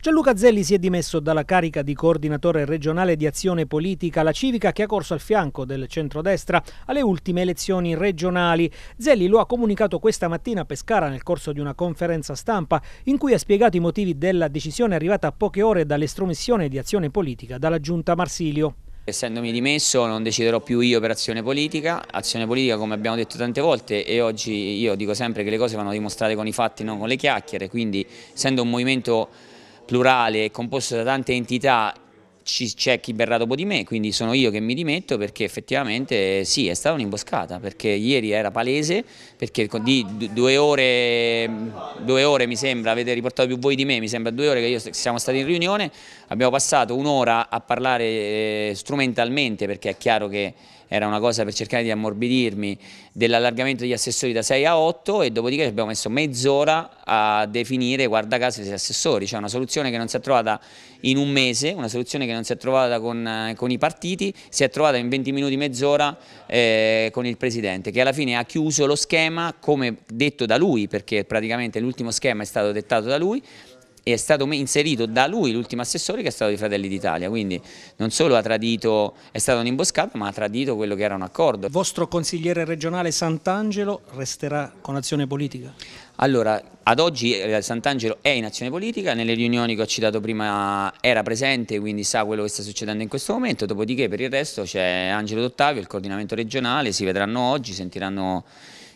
Gianluca Zelli si è dimesso dalla carica di coordinatore regionale di azione politica alla civica che ha corso al fianco del centrodestra alle ultime elezioni regionali. Zelli lo ha comunicato questa mattina a Pescara nel corso di una conferenza stampa in cui ha spiegato i motivi della decisione arrivata a poche ore dall'estromissione di azione politica dalla giunta Marsilio. Essendomi dimesso non deciderò più io per azione politica, azione politica come abbiamo detto tante volte e oggi io dico sempre che le cose vanno dimostrate con i fatti non con le chiacchiere, quindi essendo un movimento plurale e composto da tante entità c'è chi berrà dopo di me, quindi sono io che mi dimetto perché effettivamente sì, è stata un'imboscata, perché ieri era palese, perché di due ore, due ore mi sembra, avete riportato più voi di me, mi sembra due ore che io, siamo stati in riunione, abbiamo passato un'ora a parlare eh, strumentalmente perché è chiaro che era una cosa per cercare di ammorbidirmi, dell'allargamento degli assessori da 6 a 8 e dopodiché ci abbiamo messo mezz'ora a definire guarda caso gli assessori, cioè una soluzione che non si è trovata in un mese, una soluzione che non si è trovata con, con i partiti, si è trovata in 20 minuti, mezz'ora eh, con il Presidente che alla fine ha chiuso lo schema come detto da lui perché praticamente l'ultimo schema è stato dettato da lui e è stato inserito da lui l'ultimo assessore che è stato di Fratelli d'Italia, quindi non solo ha tradito, è stata un'imboscata ma ha tradito quello che era un accordo. Il vostro consigliere regionale Sant'Angelo resterà con azione politica? Allora, ad oggi eh, Sant'Angelo è in azione politica, nelle riunioni che ho citato prima era presente, quindi sa quello che sta succedendo in questo momento, dopodiché per il resto c'è Angelo D'Ottavio, il coordinamento regionale, si vedranno oggi, sentiranno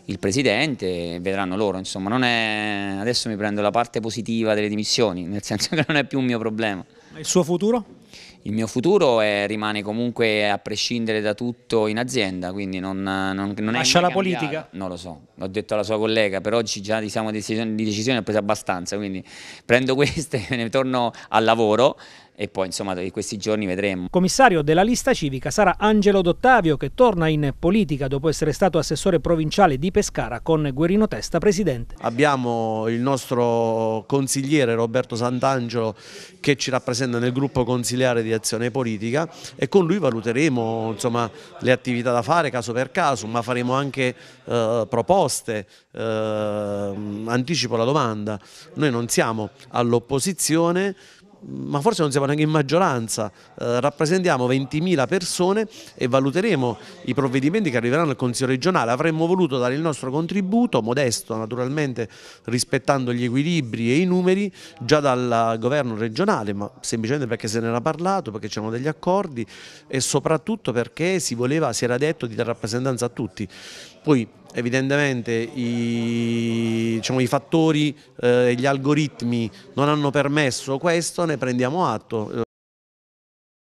il presidente, vedranno loro, insomma, non è... adesso mi prendo la parte positiva delle dimissioni, nel senso che non è più un mio problema. Il suo futuro? Il mio futuro è, rimane comunque a prescindere da tutto in azienda, quindi non, non, non è Lascia la politica? Non lo so, l'ho detto alla sua collega, per oggi già diciamo, di decisioni, di decisioni ho preso abbastanza, quindi prendo queste e ne torno al lavoro e poi insomma in questi giorni vedremo. Commissario della lista civica sarà Angelo Dottavio che torna in politica dopo essere stato assessore provinciale di Pescara con Guerino Testa presidente. Abbiamo il nostro consigliere Roberto Sant'Angelo che ci rappresenta nel gruppo consigliare di azione politica e con lui valuteremo insomma, le attività da fare caso per caso ma faremo anche eh, proposte, eh, anticipo la domanda, noi non siamo all'opposizione ma forse non siamo neanche in maggioranza, eh, rappresentiamo 20.000 persone e valuteremo i provvedimenti che arriveranno al Consiglio regionale. Avremmo voluto dare il nostro contributo, modesto naturalmente, rispettando gli equilibri e i numeri, già dal governo regionale, ma semplicemente perché se ne era parlato, perché c'erano degli accordi e soprattutto perché si, voleva, si era detto di dare rappresentanza a tutti. Poi evidentemente i, diciamo, i fattori eh, e eh, gli algoritmi non hanno permesso questo, ne prendiamo atto.